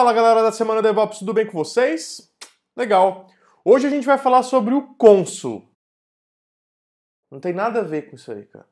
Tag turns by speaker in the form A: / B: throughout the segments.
A: Fala galera da Semana DevOps, tudo bem com vocês? Legal! Hoje a gente vai falar sobre o Consul. Não tem nada a ver com isso aí, cara.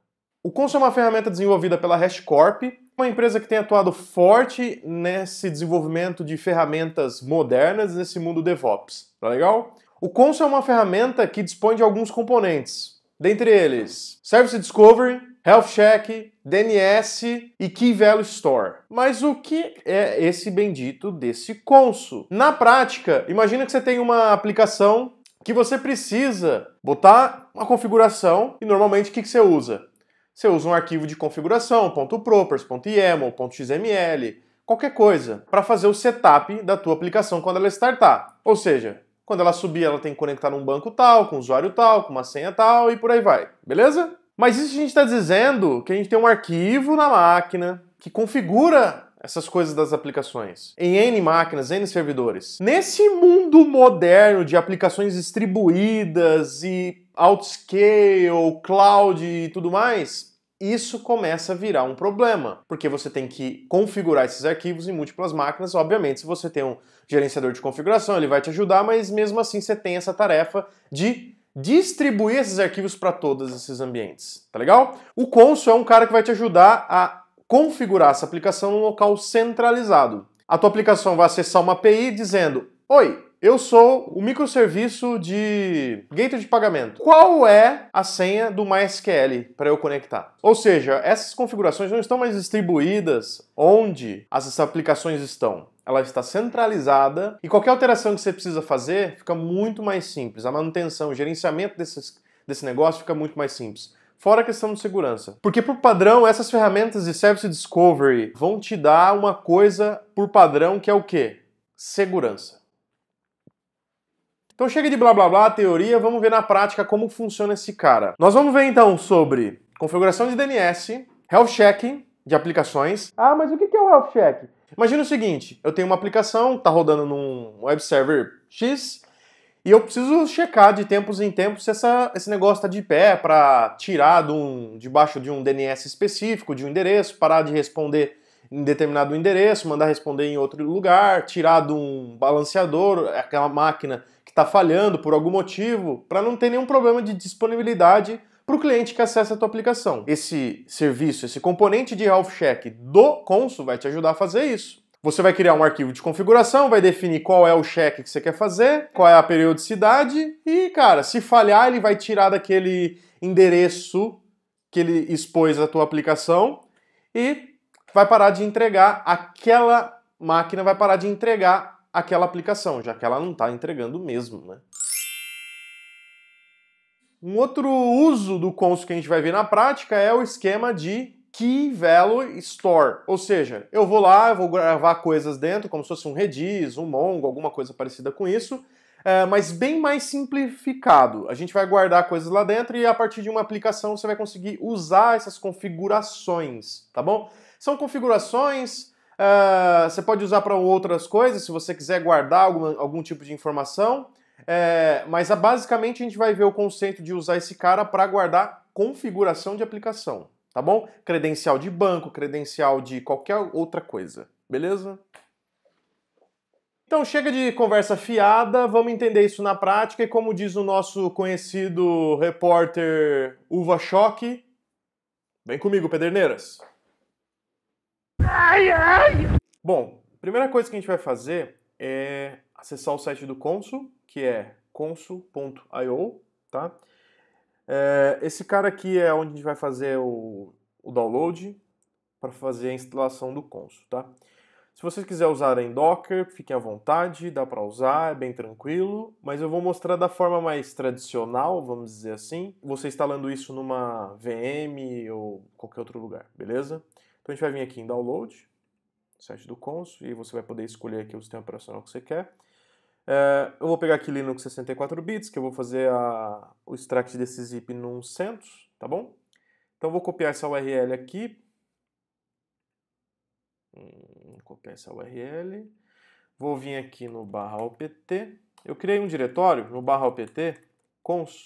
A: O Consul é uma ferramenta desenvolvida pela HashCorp, uma empresa que tem atuado forte nesse desenvolvimento de ferramentas modernas nesse mundo DevOps. Tá legal? O Consul é uma ferramenta que dispõe de alguns componentes, dentre eles Service Discovery, Health Check, DNS e Key Value Store. Mas o que é esse bendito desse consul? Na prática, imagina que você tem uma aplicação que você precisa botar uma configuração e normalmente o que, você usa? Você usa um arquivo de configuração, .propers, .yaml, .xml, qualquer coisa, para fazer o setup da tua aplicação quando ela startar. Ou seja, quando ela subir, ela tem que conectar num banco tal, com usuário tal, com uma senha tal e por aí vai. Beleza? Mas isso a gente está dizendo que a gente tem um arquivo na máquina que configura essas coisas das aplicações em N máquinas, N servidores. Nesse mundo moderno de aplicações distribuídas e outscale, cloud e tudo mais, isso começa a virar um problema, porque você tem que configurar esses arquivos em múltiplas máquinas. Obviamente, se você tem um gerenciador de configuração, ele vai te ajudar, mas mesmo assim você tem essa tarefa de distribuir esses arquivos para todos esses ambientes, tá legal? O console é um cara que vai te ajudar a configurar essa aplicação num local centralizado. A tua aplicação vai acessar uma API dizendo: "Oi, eu sou o microserviço de gateway de pagamento. Qual é a senha do MySQL para eu conectar?" Ou seja, essas configurações não estão mais distribuídas onde essas aplicações estão ela está centralizada e qualquer alteração que você precisa fazer fica muito mais simples. A manutenção, o gerenciamento desses, desse negócio fica muito mais simples. Fora a questão de segurança. Porque, por padrão, essas ferramentas de Service Discovery vão te dar uma coisa por padrão que é o quê? Segurança. Então chega de blá blá blá, teoria, vamos ver na prática como funciona esse cara. Nós vamos ver então sobre configuração de DNS, health checking, de aplicações. Ah, mas o que é o health check? Imagina o seguinte: eu tenho uma aplicação que está rodando num web server X e eu preciso checar de tempos em tempos se essa, esse negócio está de pé para tirar de um, debaixo de um DNS específico, de um endereço, parar de responder em determinado endereço, mandar responder em outro lugar, tirar de um balanceador aquela máquina que está falhando por algum motivo, para não ter nenhum problema de disponibilidade para o cliente que acessa a tua aplicação. Esse serviço, esse componente de health check do Consul vai te ajudar a fazer isso. Você vai criar um arquivo de configuração, vai definir qual é o check que você quer fazer, qual é a periodicidade e, cara, se falhar, ele vai tirar daquele endereço que ele expôs a tua aplicação e vai parar de entregar aquela máquina, vai parar de entregar aquela aplicação, já que ela não está entregando mesmo, né? Um outro uso do console que a gente vai ver na prática é o esquema de key value store, ou seja, eu vou lá, eu vou gravar coisas dentro, como se fosse um redis, um mongo, alguma coisa parecida com isso, é, mas bem mais simplificado. A gente vai guardar coisas lá dentro e a partir de uma aplicação você vai conseguir usar essas configurações, tá bom? São configurações, é, você pode usar para outras coisas, se você quiser guardar alguma, algum tipo de informação, é, mas basicamente a gente vai ver o conceito de usar esse cara para guardar configuração de aplicação, tá bom? Credencial de banco, credencial de qualquer outra coisa, beleza? Então chega de conversa fiada, vamos entender isso na prática e como diz o nosso conhecido repórter Uva Choque, vem comigo, Pederneiras. Ai, ai. Bom, primeira coisa que a gente vai fazer é acessar o site do Consul que é consul.io, tá? É, esse cara aqui é onde a gente vai fazer o, o download para fazer a instalação do consul, tá? Se vocês quiserem usar em Docker, fiquem à vontade, dá para usar, é bem tranquilo, mas eu vou mostrar da forma mais tradicional, vamos dizer assim, você instalando isso numa VM ou qualquer outro lugar, beleza? Então a gente vai vir aqui em Download, site do Consul, e você vai poder escolher aqui o sistema operacional que você quer. É, eu vou pegar aqui Linux 64 bits, que eu vou fazer a, o extract desse zip num CentOS, tá bom? Então vou copiar essa URL aqui. Hum, copiar essa URL. Vou vir aqui no barra OPT. Eu criei um diretório no barra OPT, cons,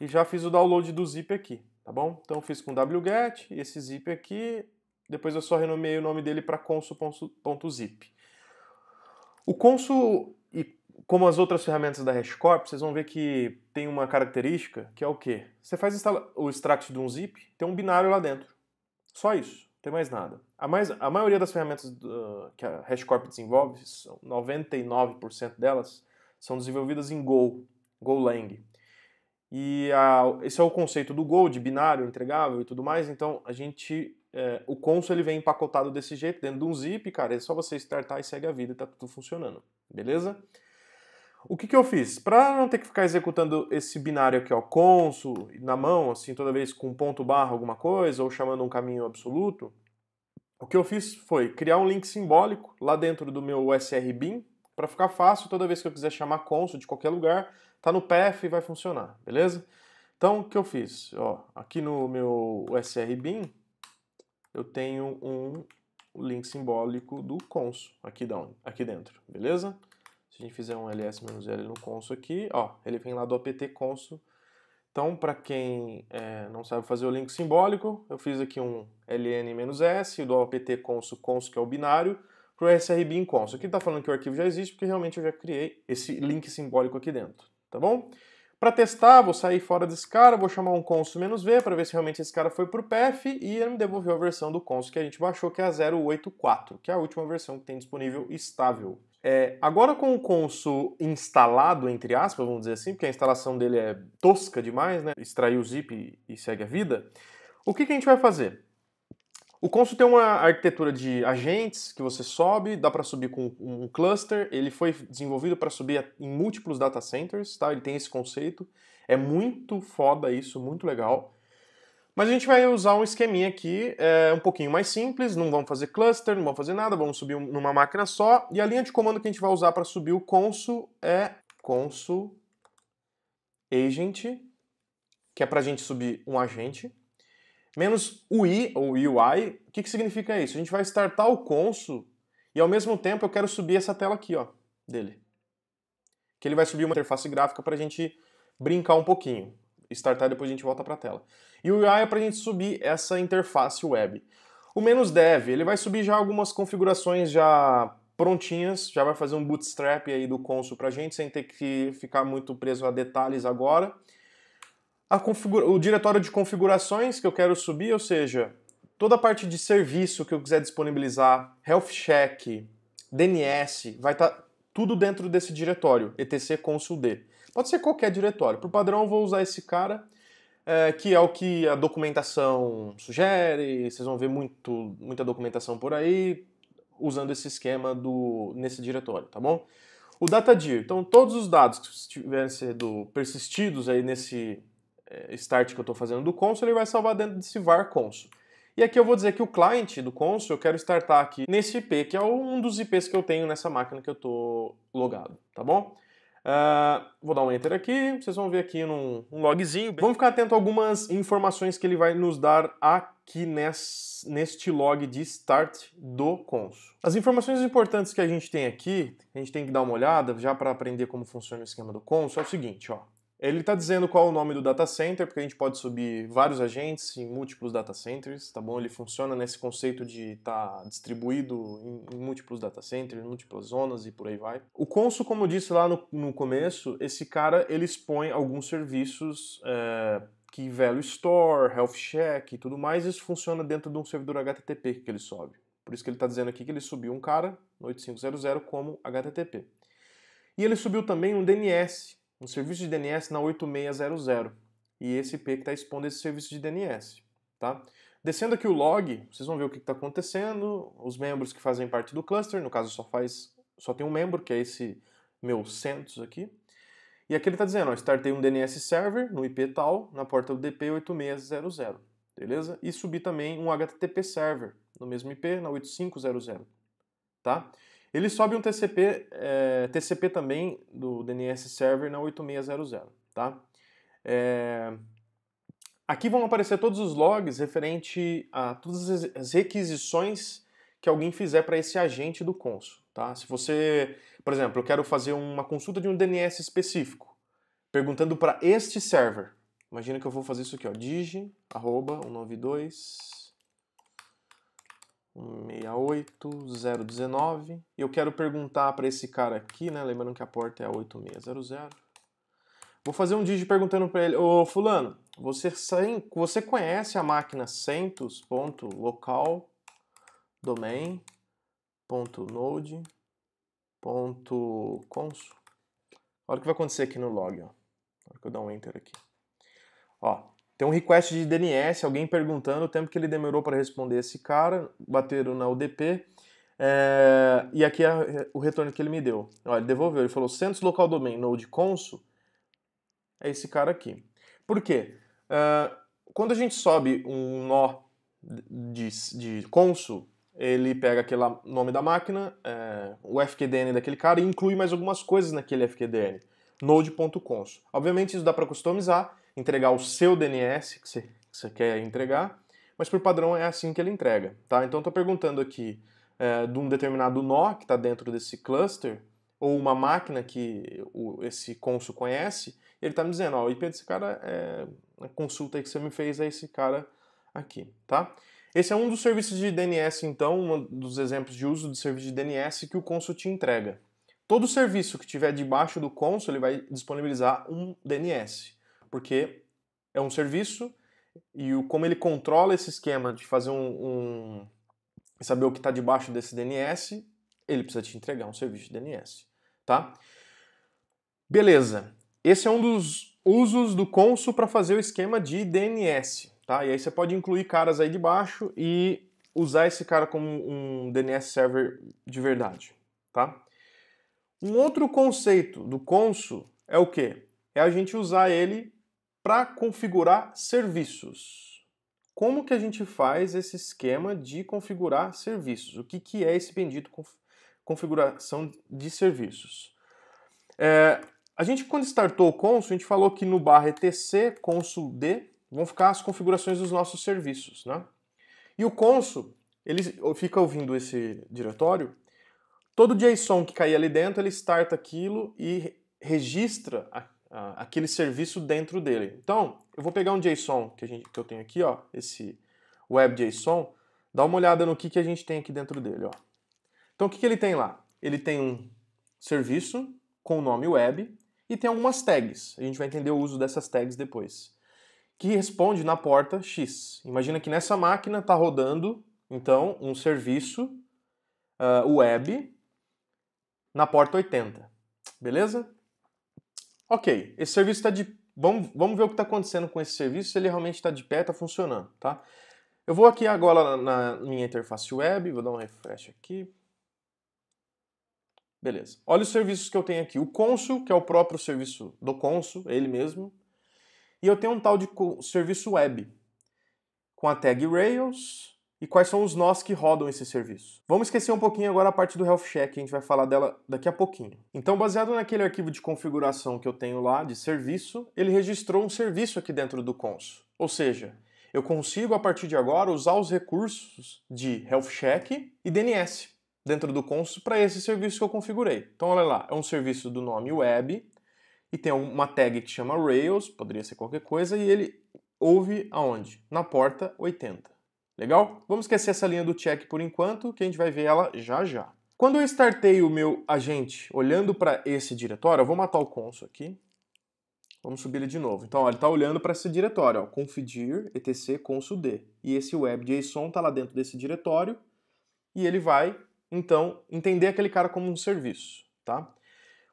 A: e já fiz o download do zip aqui, tá bom? Então fiz com wget, esse zip aqui, depois eu só renomeei o nome dele para consul.zip. O consul como as outras ferramentas da HashCorp, vocês vão ver que tem uma característica que é o quê? Você faz o extract de um zip, tem um binário lá dentro. Só isso, não tem mais nada. A, mais, a maioria das ferramentas que a HashCorp desenvolve, 99% delas, são desenvolvidas em Go, GoLang. E a, esse é o conceito do Go, de binário, entregável e tudo mais. Então, a gente, é, o console ele vem empacotado desse jeito, dentro de um zip, cara. É só você startar e segue a vida e tá tudo funcionando. Beleza? O que, que eu fiz? Para não ter que ficar executando esse binário aqui, ó, consul, na mão, assim, toda vez com ponto barra alguma coisa, ou chamando um caminho absoluto, o que eu fiz foi criar um link simbólico lá dentro do meu SRBIN, para ficar fácil, toda vez que eu quiser chamar consul de qualquer lugar, tá no PF e vai funcionar, beleza? Então, o que eu fiz? Ó, aqui no meu SRBIN, eu tenho um link simbólico do consul aqui, da, aqui dentro, beleza? Se a gente fizer um ls-l no conso aqui, ó, ele vem lá do apt conso. Então, para quem é, não sabe fazer o link simbólico, eu fiz aqui um ln-s do apt conso conso que é o binário, para o srbin conso. Aqui está falando que o arquivo já existe, porque realmente eu já criei esse link simbólico aqui dentro, tá bom? Para testar, vou sair fora desse cara, vou chamar um conso v para ver se realmente esse cara foi para o PF e ele me devolveu a versão do conso que a gente baixou, que é a 084, que é a última versão que tem disponível estável. É, agora com o Consul instalado, entre aspas, vamos dizer assim, porque a instalação dele é tosca demais, né? Extrair o zip e segue a vida. O que, que a gente vai fazer? O Consul tem uma arquitetura de agentes que você sobe, dá para subir com um cluster. Ele foi desenvolvido para subir em múltiplos data centers, tá? Ele tem esse conceito. É muito foda isso, muito legal. Mas a gente vai usar um esqueminha aqui é, um pouquinho mais simples, não vamos fazer cluster, não vamos fazer nada, vamos subir numa máquina só. E a linha de comando que a gente vai usar para subir o consul é consul agent, que é para a gente subir um agente, menos UI, ou UI. O que, que significa isso? A gente vai startar o consul e ao mesmo tempo eu quero subir essa tela aqui ó, dele. Que ele vai subir uma interface gráfica para a gente brincar um pouquinho startar, depois a gente volta para a tela. E o UI é para a gente subir essa interface web. O menos dev, ele vai subir já algumas configurações já prontinhas, já vai fazer um bootstrap aí do console para a gente, sem ter que ficar muito preso a detalhes agora. A configura... O diretório de configurações que eu quero subir, ou seja, toda a parte de serviço que eu quiser disponibilizar, health check, DNS, vai estar tá tudo dentro desse diretório, etc consul d. Pode ser qualquer diretório. Por padrão, vou usar esse cara, é, que é o que a documentação sugere. Vocês vão ver muito, muita documentação por aí usando esse esquema do, nesse diretório, tá bom? O datadir, então todos os dados que estiverem sendo persistidos aí nesse é, start que eu estou fazendo do console, ele vai salvar dentro desse var console. E aqui eu vou dizer que o client do console eu quero startar aqui nesse IP, que é um dos IPs que eu tenho nessa máquina que eu estou logado, tá bom? Uh, vou dar um enter aqui, vocês vão ver aqui num um logzinho. Vamos ficar atento a algumas informações que ele vai nos dar aqui nesse, neste log de start do console. As informações importantes que a gente tem aqui, a gente tem que dar uma olhada já para aprender como funciona o esquema do console é o seguinte, ó. Ele está dizendo qual é o nome do data center, porque a gente pode subir vários agentes em múltiplos data centers, tá bom? Ele funciona nesse conceito de estar tá distribuído em, múltiplos data centers, em múltiplas zonas e por aí vai. O Consul, como eu disse lá no, no começo, esse cara ele expõe alguns serviços é, que Value Store, Health Check e tudo mais, isso funciona dentro de um servidor HTTP que ele sobe. Por isso que ele está dizendo aqui que ele subiu um cara no 8500 como HTTP. E ele subiu também um DNS, um serviço de DNS na 8600. E esse IP que está expondo esse serviço de DNS. Tá? Descendo aqui o log, vocês vão ver o que está acontecendo, os membros que fazem parte do cluster, no caso só faz, só tem um membro, que é esse meu CENTOS aqui. E aqui ele está dizendo, ó, startei um DNS server no IP tal, na porta do DP 8600, beleza? E subi também um HTTP server no mesmo IP, na 8500, tá? Ele sobe um TCP, é, eh, TCP também do DNS Server na 8600, tá? É, aqui vão aparecer todos os logs referente a todas as requisições que alguém fizer para esse agente do Consul, tá? Se você, por exemplo, eu quero fazer uma consulta de um DNS específico, perguntando para este server. Imagina que eu vou fazer isso aqui, ó, digi, arroba, 192 168019. E eu quero perguntar para esse cara aqui, né? Lembrando que a porta é a 8600. Vou fazer um digi perguntando para ele, ô fulano, você, sem, você conhece a máquina centos.local Olha o que vai acontecer aqui no log, ó. Olha que eu dar um enter aqui. Ó, tem um request de DNS, alguém perguntando o tempo que ele demorou para responder esse cara, bateram na UDP. É, eh, e aqui é o retorno que ele me deu. Ó, ele devolveu, ele falou Centros Local Domain Node Consul é esse cara aqui. Por quê? Uh, quando a gente sobe um nó de, de consul, ele pega aquele nome da máquina, é, o FQDN daquele cara e inclui mais algumas coisas naquele FQDN, node.consul. Obviamente isso dá para customizar entregar o seu DNS que você, que você quer entregar, mas por padrão é assim que ele entrega, tá? Então estou perguntando aqui é, de um determinado nó que está dentro desse cluster, ou uma máquina que o, esse consul conhece, ele está me dizendo, ó, o IP desse cara, é, a consulta que você me fez é esse cara aqui, tá? Esse é um dos serviços de DNS, então, um dos exemplos de uso do serviço de DNS que o consul te entrega. Todo serviço que tiver debaixo do console ele vai disponibilizar um DNS porque é um serviço e o, como ele controla esse esquema de fazer um, um saber o que está debaixo desse DNS, ele precisa te entregar um serviço de DNS, tá? Beleza. Esse é um dos usos do Consul para fazer o esquema de DNS, tá? E aí você pode incluir caras aí debaixo e usar esse cara como um DNS server de verdade, tá? Um outro conceito do Consul é o quê? É a gente usar ele para configurar serviços. Como que a gente faz esse esquema de configurar serviços? O que, que é esse bendito conf configuração de serviços? É, a gente, quando startou o consul, a gente falou que no barra etc, consul D, vão ficar as configurações dos nossos serviços, né? E o consul, ele fica ouvindo esse diretório, todo JSON é que cair ali dentro, ele starta aquilo e registra ah, aquele serviço dentro dele. Então, eu vou pegar um JSON que, a gente, que eu tenho aqui, ó, esse WebJSON, dá uma olhada no que, que a gente tem aqui dentro dele. Ó. Então, o que, que ele tem lá? Ele tem um serviço com o nome web e tem algumas tags. A gente vai entender o uso dessas tags depois. Que responde na porta X. Imagina que nessa máquina está rodando, então, um serviço uh, web na porta 80. Beleza? Ok, esse serviço está de. Vamos, vamos ver o que está acontecendo com esse serviço, se ele realmente está de pé, está funcionando, tá? Eu vou aqui agora na minha interface web, vou dar um refresh aqui. Beleza. Olha os serviços que eu tenho aqui. O Consul, que é o próprio serviço do Consul, ele mesmo. E eu tenho um tal de serviço web, com a tag Rails, e quais são os nós que rodam esse serviço. Vamos esquecer um pouquinho agora a parte do Health Check, a gente vai falar dela daqui a pouquinho. Então, baseado naquele arquivo de configuração que eu tenho lá de serviço, ele registrou um serviço aqui dentro do Consul, Ou seja, eu consigo a partir de agora usar os recursos de Health Check e DNS dentro do Consul para esse serviço que eu configurei. Então, olha lá, é um serviço do nome web e tem uma tag que chama Rails, poderia ser qualquer coisa, e ele ouve aonde? Na porta 80. Legal? Vamos esquecer essa linha do check por enquanto, que a gente vai ver ela já já. Quando eu startei o meu agente olhando para esse diretório, eu vou matar o consul aqui. Vamos subir ele de novo. Então, ó, ele está olhando para esse diretório, ó, confidir etc consul d. E esse web JSON está lá dentro desse diretório e ele vai, então, entender aquele cara como um serviço, tá?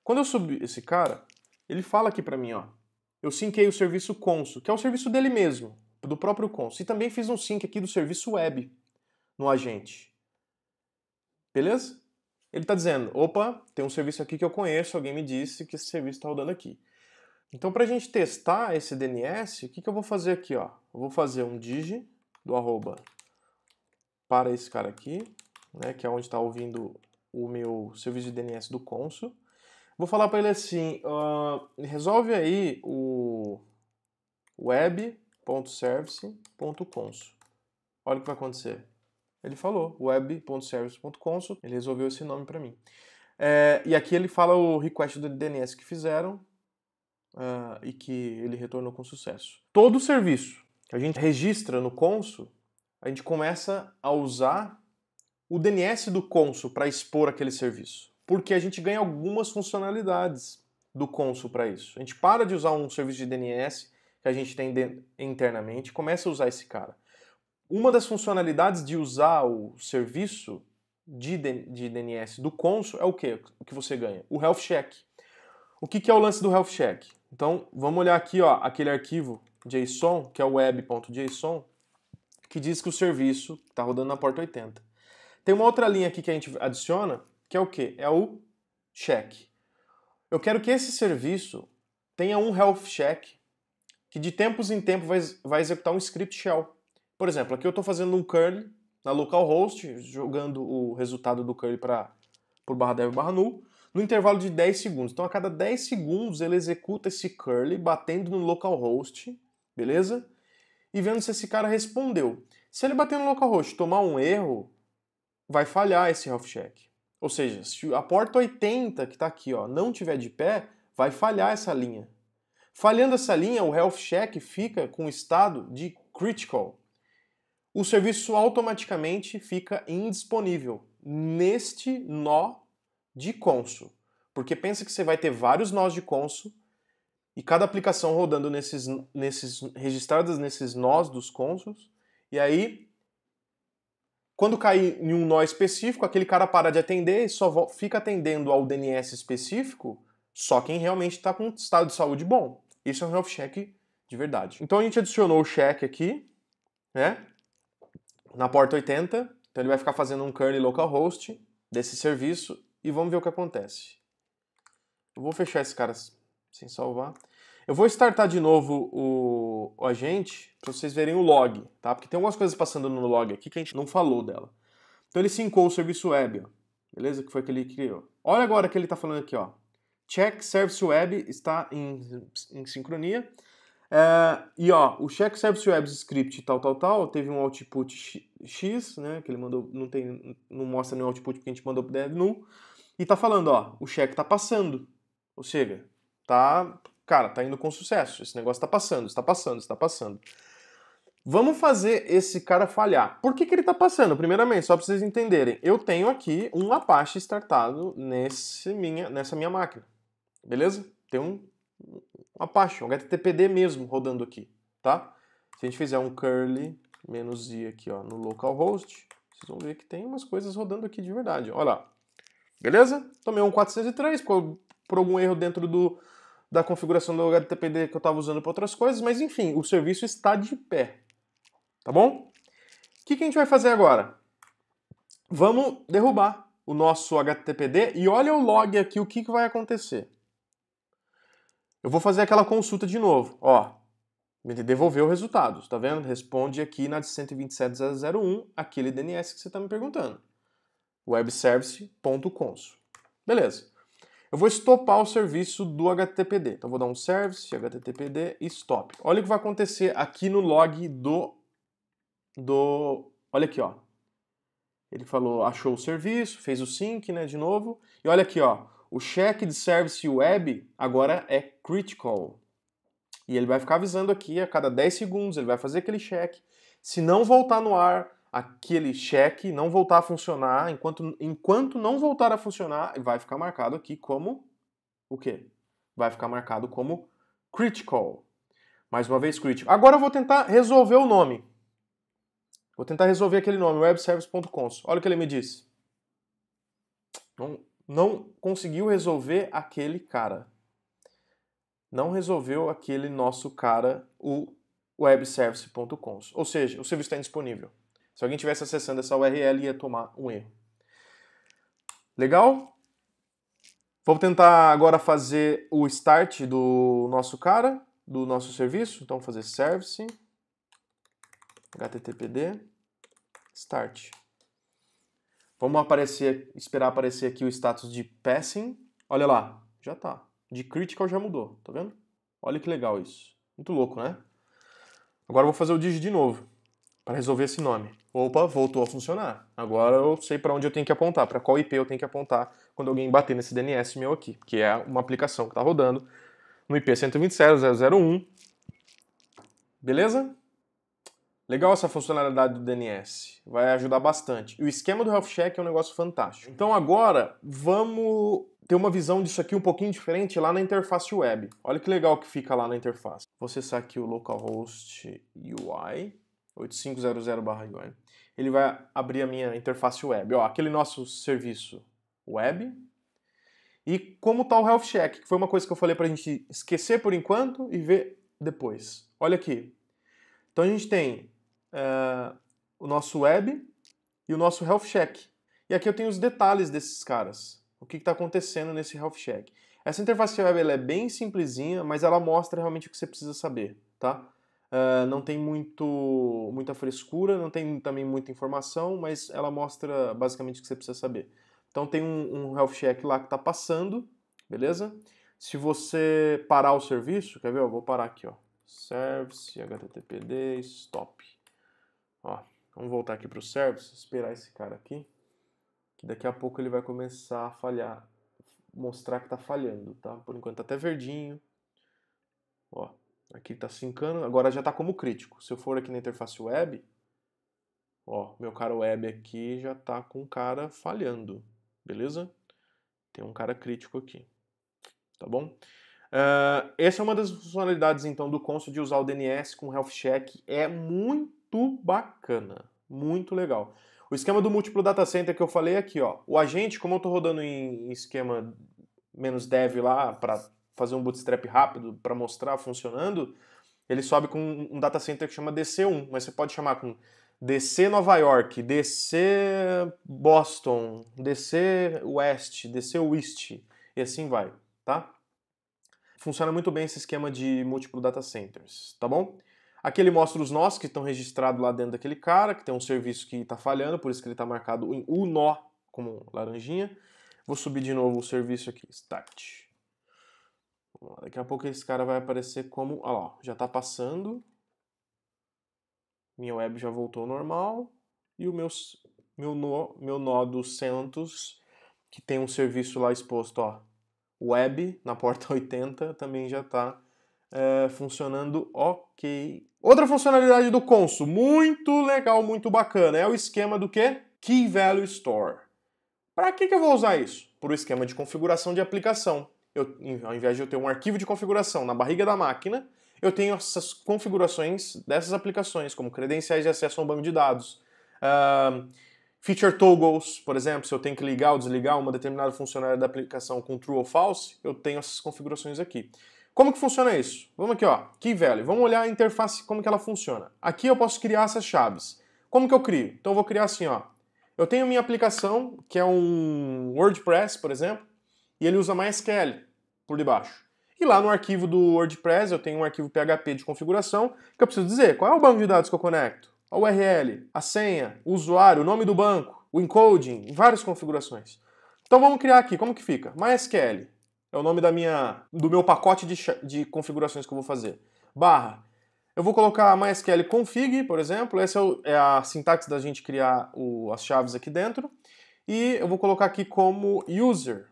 A: Quando eu subi esse cara, ele fala aqui para mim, ó, eu sinquei o serviço consul, que é o serviço dele mesmo do próprio cons. E também fiz um sync aqui do serviço web no agente. Beleza? Ele está dizendo, opa, tem um serviço aqui que eu conheço, alguém me disse que esse serviço está rodando aqui. Então, para a gente testar esse DNS, o que, que eu vou fazer aqui? Ó? Eu vou fazer um dig do arroba para esse cara aqui, né, que é onde está ouvindo o meu serviço de DNS do Consul. Vou falar para ele assim, uh, resolve aí o web web.service.consul. Olha o que vai acontecer. Ele falou, web.service.consul, ele resolveu esse nome para mim. É, e aqui ele fala o request do DNS que fizeram uh, e que ele retornou com sucesso. Todo o serviço que a gente registra no Consul, a gente começa a usar o DNS do Consul para expor aquele serviço. Porque a gente ganha algumas funcionalidades do Consul para isso. A gente para de usar um serviço de DNS que a gente tem internamente, começa a usar esse cara. Uma das funcionalidades de usar o serviço de, de DNS do Consul é o que? O que você ganha? O Health Check. O que, que é o lance do Health Check? Então, vamos olhar aqui ó, aquele arquivo JSON, que é o web.json, que diz que o serviço está rodando na porta 80. Tem uma outra linha aqui que a gente adiciona, que é o que? É o check. Eu quero que esse serviço tenha um health check que de tempos em tempos vai, vai executar um script shell. Por exemplo, aqui eu estou fazendo um curl na localhost, jogando o resultado do curl para por barra dev barra null, no intervalo de 10 segundos. Então a cada 10 segundos ele executa esse curl batendo no localhost, beleza? E vendo se esse cara respondeu. Se ele bater no localhost tomar um erro, vai falhar esse health check. Ou seja, se a porta 80 que está aqui ó, não tiver de pé, vai falhar essa linha. Falhando essa linha, o health check fica com o estado de critical. O serviço automaticamente fica indisponível neste nó de consul. Porque pensa que você vai ter vários nós de consul e cada aplicação rodando nesses, nesses registradas nesses nós dos consuls. E aí, quando cair em um nó específico, aquele cara para de atender e só fica atendendo ao DNS específico só quem realmente está com um estado de saúde bom. Isso é um health check de verdade. Então a gente adicionou o check aqui, né? Na porta 80. Então ele vai ficar fazendo um curly localhost desse serviço e vamos ver o que acontece. Eu vou fechar esse cara sem salvar. Eu vou startar de novo o, o agente para vocês verem o log, tá? Porque tem algumas coisas passando no log aqui que a gente não falou dela. Então ele sincou o serviço web, ó. beleza? Que foi que ele criou. Olha agora o que ele está falando aqui, ó. Check Service Web está em, em sincronia. É, e ó, o Check Service Web Script tal, tal, tal, teve um output X, né? Que ele mandou, não, tem, não mostra nenhum output porque a gente mandou para dev null. E tá falando, ó, o cheque tá passando. Ou seja, tá, cara, tá indo com sucesso. Esse negócio tá passando, está passando, está passando. Vamos fazer esse cara falhar. Por que, que ele está passando? Primeiramente, só para vocês entenderem, eu tenho aqui um Apache startado nesse minha, nessa minha máquina. Beleza? Tem um, um Apache, um HTTPD mesmo rodando aqui, tá? Se a gente fizer um curly menos i aqui, ó, no localhost, vocês vão ver que tem umas coisas rodando aqui de verdade. Olha lá. Beleza? Tomei um 403 por, por algum erro dentro do, da configuração do HTTPD que eu estava usando para outras coisas, mas enfim, o serviço está de pé. Tá bom? O que, que a gente vai fazer agora? Vamos derrubar o nosso HTTPD e olha o log aqui, o que, que vai acontecer. Eu vou fazer aquela consulta de novo. Ó, me devolveu o resultado, tá vendo? Responde aqui na de 127.001, aquele DNS que você está me perguntando. webservice.cons. Beleza. Eu vou estopar o serviço do HTTPD. Então, vou dar um service, HTTPD e stop. Olha o que vai acontecer aqui no log do... do olha aqui, ó. Ele falou, achou o serviço, fez o sync, né, de novo. E olha aqui, ó. O cheque de service web agora é critical. E ele vai ficar avisando aqui a cada 10 segundos, ele vai fazer aquele cheque. Se não voltar no ar, aquele cheque não voltar a funcionar, enquanto, enquanto não voltar a funcionar, vai ficar marcado aqui como o quê? Vai ficar marcado como critical. Mais uma vez, critical. Agora eu vou tentar resolver o nome. Vou tentar resolver aquele nome, webservice.cons. Olha o que ele me diz. Não, não conseguiu resolver aquele cara. Não resolveu aquele nosso cara, o webservice.cons. Ou seja, o serviço está indisponível. Se alguém estivesse acessando essa URL, ia tomar um erro. Legal? Vou tentar agora fazer o start do nosso cara, do nosso serviço. Então, fazer service, httpd, start. Vamos aparecer, esperar aparecer aqui o status de passing. Olha lá, já tá. De critical já mudou, tá vendo? Olha que legal isso. Muito louco, né? Agora eu vou fazer o dig de novo para resolver esse nome. Opa, voltou a funcionar. Agora eu sei para onde eu tenho que apontar, para qual IP eu tenho que apontar quando alguém bater nesse DNS meu aqui, que é uma aplicação que está rodando no IP 127.0.0.1. Beleza? Legal essa funcionalidade do DNS, vai ajudar bastante. E o esquema do Health Check é um negócio fantástico. Então agora vamos ter uma visão disso aqui um pouquinho diferente lá na interface web. Olha que legal que fica lá na interface. Vou acessar aqui o localhost UI 8500/UI. Ele vai abrir a minha interface web, ó, aquele nosso serviço web. E como está o Health Check, que foi uma coisa que eu falei para a gente esquecer por enquanto e ver depois. Olha aqui. Então a gente tem o nosso web e o nosso health check. E aqui eu tenho os detalhes desses caras. O que está acontecendo nesse health check. Essa interface web é bem simplesinha, mas ela mostra realmente o que você precisa saber, tá? Uh, não tem muito, muita frescura, não tem também muita informação, mas ela mostra basicamente o que você precisa saber. Então tem um, um health check lá que está passando, beleza? Se você parar o serviço, quer ver? Eu vou parar aqui, ó. Service, HTTPD, stop. Ó, vamos voltar aqui para o service, esperar esse cara aqui, que daqui a pouco ele vai começar a falhar, mostrar que está falhando, tá? Por enquanto tá até verdinho. Ó, aqui está sincando, agora já está como crítico. Se eu for aqui na interface web, ó, meu cara web aqui já está com cara falhando, beleza? Tem um cara crítico aqui, tá bom? Uh, essa é uma das funcionalidades, então, do console de usar o DNS com Health Check. É muito muito bacana, muito legal. O esquema do múltiplo data center que eu falei aqui, ó. O agente, como eu estou rodando em esquema menos dev lá para fazer um bootstrap rápido para mostrar funcionando, ele sobe com um data center que chama DC1, mas você pode chamar com DC Nova York, DC Boston, DC West, DC West e assim vai, tá? Funciona muito bem esse esquema de múltiplo data centers, tá bom? Aqui ele mostra os nós que estão registrados lá dentro daquele cara, que tem um serviço que está falhando, por isso que ele está marcado em o nó como laranjinha. Vou subir de novo o serviço aqui, start. Daqui a pouco esse cara vai aparecer como, olha lá, já está passando. Minha web já voltou ao normal. E o meu, meu, nó, meu nó do Santos, que tem um serviço lá exposto, ó, web na porta 80, também já está é, funcionando ok. Outra funcionalidade do Consul, muito legal, muito bacana, é o esquema do que? Key Value Store. Para que, que eu vou usar isso? Para o esquema de configuração de aplicação. Eu, ao invés de eu ter um arquivo de configuração na barriga da máquina, eu tenho essas configurações dessas aplicações, como credenciais de acesso ao banco de dados, uh, feature toggles, por exemplo, se eu tenho que ligar ou desligar uma determinada funcionalidade da aplicação com true ou false, eu tenho essas configurações aqui. Como que funciona isso? Vamos aqui, ó, Key Value. Vamos olhar a interface, como que ela funciona. Aqui eu posso criar essas chaves. Como que eu crio? Então eu vou criar assim, ó. Eu tenho minha aplicação, que é um WordPress, por exemplo, e ele usa MySQL por debaixo. E lá no arquivo do WordPress eu tenho um arquivo PHP de configuração que eu preciso dizer qual é o banco de dados que eu conecto, a URL, a senha, o usuário, o nome do banco, o encoding, várias configurações. Então vamos criar aqui, como que fica? MySQL, é o nome da minha, do meu pacote de, de configurações que eu vou fazer. Barra. Eu vou colocar MySQL config, por exemplo. Essa é, o, é a sintaxe da gente criar o, as chaves aqui dentro. E eu vou colocar aqui como user.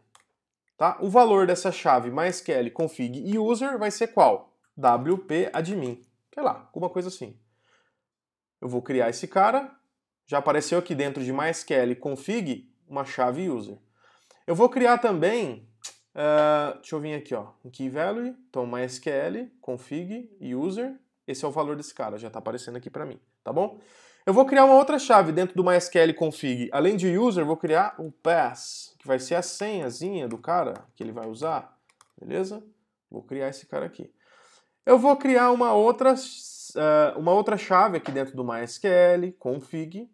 A: Tá? O valor dessa chave MySQL config user vai ser qual? WP admin. Sei lá, alguma coisa assim. Eu vou criar esse cara. Já apareceu aqui dentro de MySQL config uma chave user. Eu vou criar também ah, deixa eu vir aqui, ó, um key value, então MySQL, config, user, esse é o valor desse cara, já está aparecendo aqui para mim, tá bom? Eu vou criar uma outra chave dentro do MySQL config. Além de user, vou criar o pass, que vai ser a senhazinha do cara que ele vai usar, beleza? Vou criar esse cara aqui. Eu vou criar uma outra, uh, uma outra chave aqui dentro do MySQL config.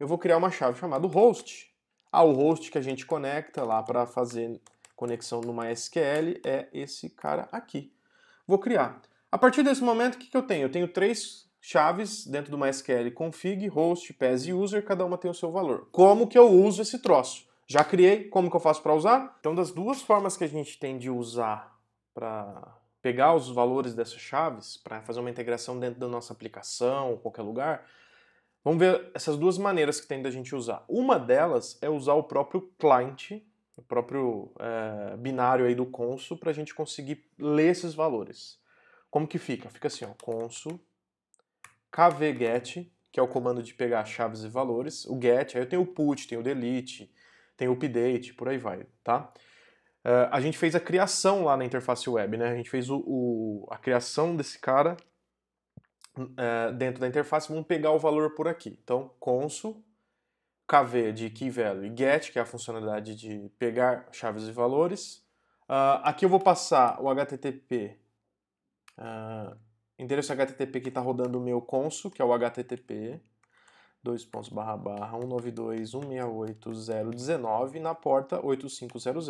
A: Eu vou criar uma chave chamada host. Ah, o host que a gente conecta lá para fazer conexão no MySQL é esse cara aqui. Vou criar. A partir desse momento, o que, que eu tenho? Eu tenho três chaves dentro do MySQL config, host, pass e user, cada uma tem o seu valor. Como que eu uso esse troço? Já criei, como que eu faço para usar? Então, das duas formas que a gente tem de usar para pegar os valores dessas chaves, para fazer uma integração dentro da nossa aplicação, qualquer lugar, vamos ver essas duas maneiras que tem da gente usar. Uma delas é usar o próprio client o próprio é, binário aí do consul para a gente conseguir ler esses valores. Como que fica? Fica assim, ó, consul kvget, que é o comando de pegar chaves e valores, o get, aí eu tenho o put, tenho o delete, tenho o update, por aí vai, tá? Uh, a gente fez a criação lá na interface web, né? A gente fez o, o a criação desse cara uh, dentro da interface. Vamos pegar o valor por aqui. Então, consul KV de key value e get, que é a funcionalidade de pegar chaves e valores. Uh, aqui eu vou passar o HTTP, uh, ah, endereço HTTP que está rodando o meu consul, que é o HTTP, dois pontos barra barra 192.168.0.19 na porta 8500,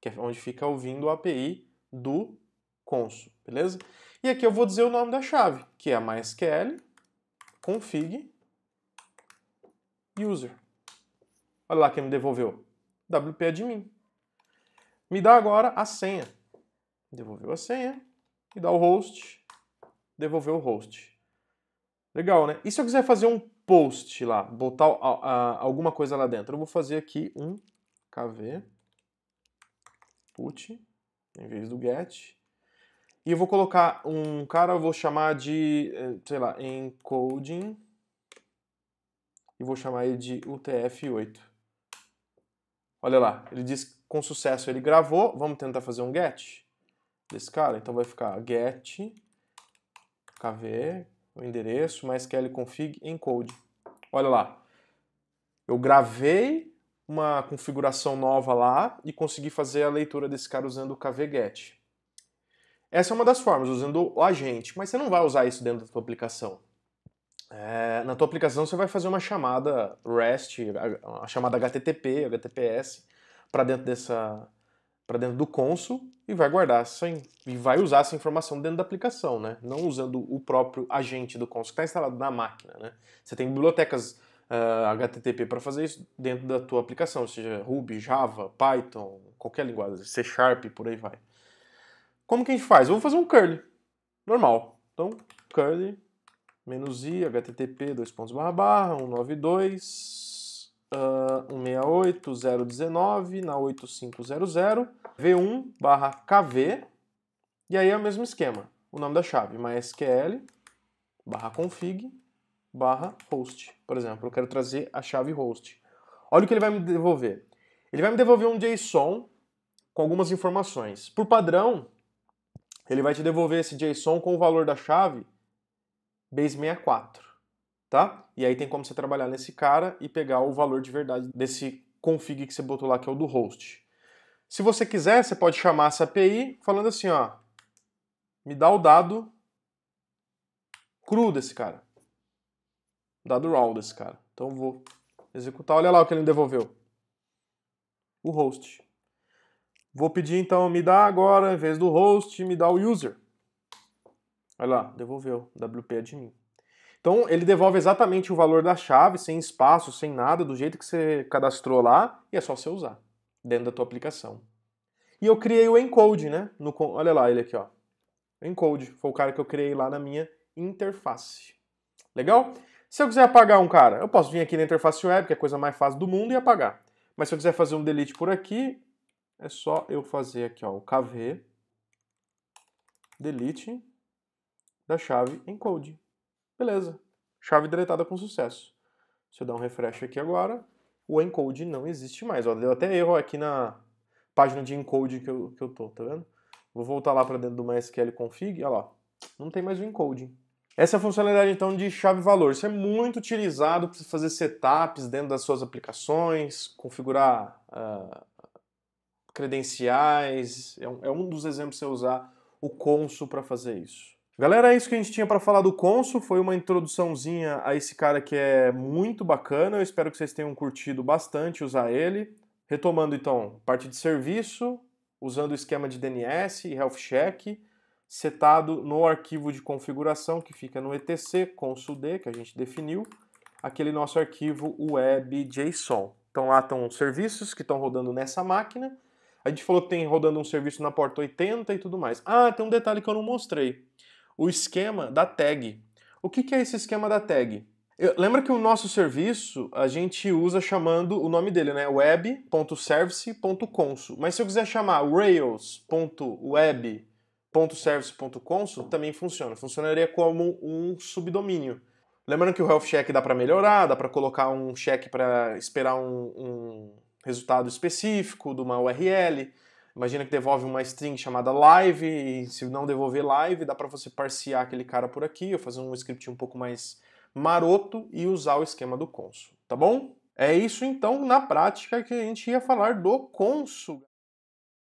A: que é onde fica ouvindo o API do consul, beleza? E aqui eu vou dizer o nome da chave, que é a MySQL config user. Olha lá quem me devolveu. WP admin. Me dá agora a senha. Devolveu a senha. Me dá o host. Devolveu o host. Legal, né? E se eu quiser fazer um post lá, botar alguma coisa lá dentro? Eu vou fazer aqui um kv put em vez do get. E eu vou colocar um cara, eu vou chamar de, eh, sei lá, encoding. E vou chamar ele de UTF-8. Olha lá, ele diz que com sucesso ele gravou. Vamos tentar fazer um get desse cara? Então vai ficar get kv, o endereço, mais que config encode. Olha lá, eu gravei uma configuração nova lá e consegui fazer a leitura desse cara usando o get. Essa é uma das formas, usando o agente, mas você não vai usar isso dentro da sua aplicação é, na tua aplicação você vai fazer uma chamada REST, uma chamada HTTP, HTTPS, para dentro dessa para dentro do console e vai guardar essa, e vai usar essa informação dentro da aplicação, né? Não usando o próprio agente do console que está instalado na máquina, né? Você tem bibliotecas uh, ah, HTTP para fazer isso dentro da tua aplicação, seja, Ruby, Java, Python, qualquer linguagem, C Sharp, por aí vai. Como que a gente faz? Vamos vou fazer um curl, normal. Então, curl menos i, http, dois pontos, barra, barra, 192, uh, 168, 019, na 8500, v1, barra, kv, e aí é o mesmo esquema, o nome da chave, mysql, barra, config, barra, host, por exemplo, eu quero trazer a chave host. Olha o que ele vai me devolver. Ele vai me devolver um JSON com algumas informações. Por padrão, ele vai te devolver esse JSON com o valor da chave base 64, tá? E aí tem como você trabalhar nesse cara e pegar o valor de verdade desse config que você botou lá, que é o do host. Se você quiser, você pode chamar essa API falando assim, ó, me dá o dado cru desse cara. Dado raw desse cara. Então vou executar, olha lá o que ele me devolveu. O host. Vou pedir então, me dá agora, em vez do host, me dá o user. Olha lá, devolveu, WP admin. É então ele devolve exatamente o valor da chave, sem espaço, sem nada, do jeito que você cadastrou lá, e é só você usar dentro da tua aplicação. E eu criei o encode, né? No, olha lá ele aqui, ó. Encode, foi o cara que eu criei lá na minha interface. Legal? Se eu quiser apagar um cara, eu posso vir aqui na interface web, que é a coisa mais fácil do mundo, e apagar. Mas se eu quiser fazer um delete por aqui, é só eu fazer aqui, ó, o kv delete da chave encode. Beleza, chave deletada com sucesso. Se eu dar um refresh aqui agora, o encode não existe mais. Ó, deu até erro aqui na página de encode que eu, que eu tô, tá vendo? Vou voltar lá para dentro do MySQL config, olha lá, não tem mais o encoding. Essa é a funcionalidade então de chave valor. Isso é muito utilizado para fazer setups dentro das suas aplicações, configurar uh, credenciais. É um, é um dos exemplos que você usar o Consul para fazer isso. Galera, é isso que a gente tinha para falar do Consul. Foi uma introduçãozinha a esse cara que é muito bacana. Eu espero que vocês tenham curtido bastante usar ele. Retomando então, parte de serviço, usando o esquema de DNS e health check, setado no arquivo de configuração que fica no etc consud que a gente definiu, aquele nosso arquivo web.json. Então lá estão os serviços que estão rodando nessa máquina. A gente falou que tem rodando um serviço na porta 80 e tudo mais. Ah, tem um detalhe que eu não mostrei o esquema da tag. O que, que é esse esquema da tag? Eu, lembra que o nosso serviço a gente usa chamando o nome dele, né? web.service.consul. Mas se eu quiser chamar rails.web.service.consul, também funciona. Funcionaria como um subdomínio. Lembrando que o health check dá para melhorar, dá para colocar um check para esperar um, um resultado específico de uma URL. Imagina que devolve uma string chamada live, e se não devolver live, dá para você parciar aquele cara por aqui, ou fazer um script um pouco mais maroto e usar o esquema do console, tá bom? É isso então, na prática, que a gente ia falar do console.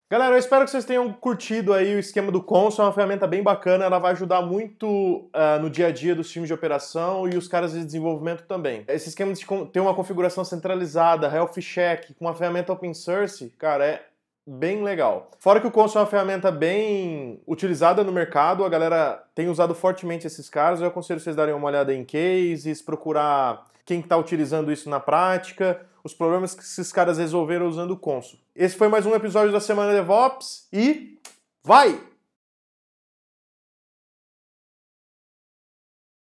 A: Galera, eu espero que vocês tenham curtido aí o esquema do console, é uma ferramenta bem bacana, ela vai ajudar muito uh, no dia a dia dos times de operação e os caras de desenvolvimento também. Esse esquema de ter uma configuração centralizada, health check, com uma ferramenta open source, cara, é bem legal. Fora que o Console é uma ferramenta bem utilizada no mercado, a galera tem usado fortemente esses caras. Eu aconselho vocês darem uma olhada em cases, procurar quem está utilizando isso na prática, os problemas que esses caras resolveram usando o Console. Esse foi mais um episódio da Semana DevOps e vai!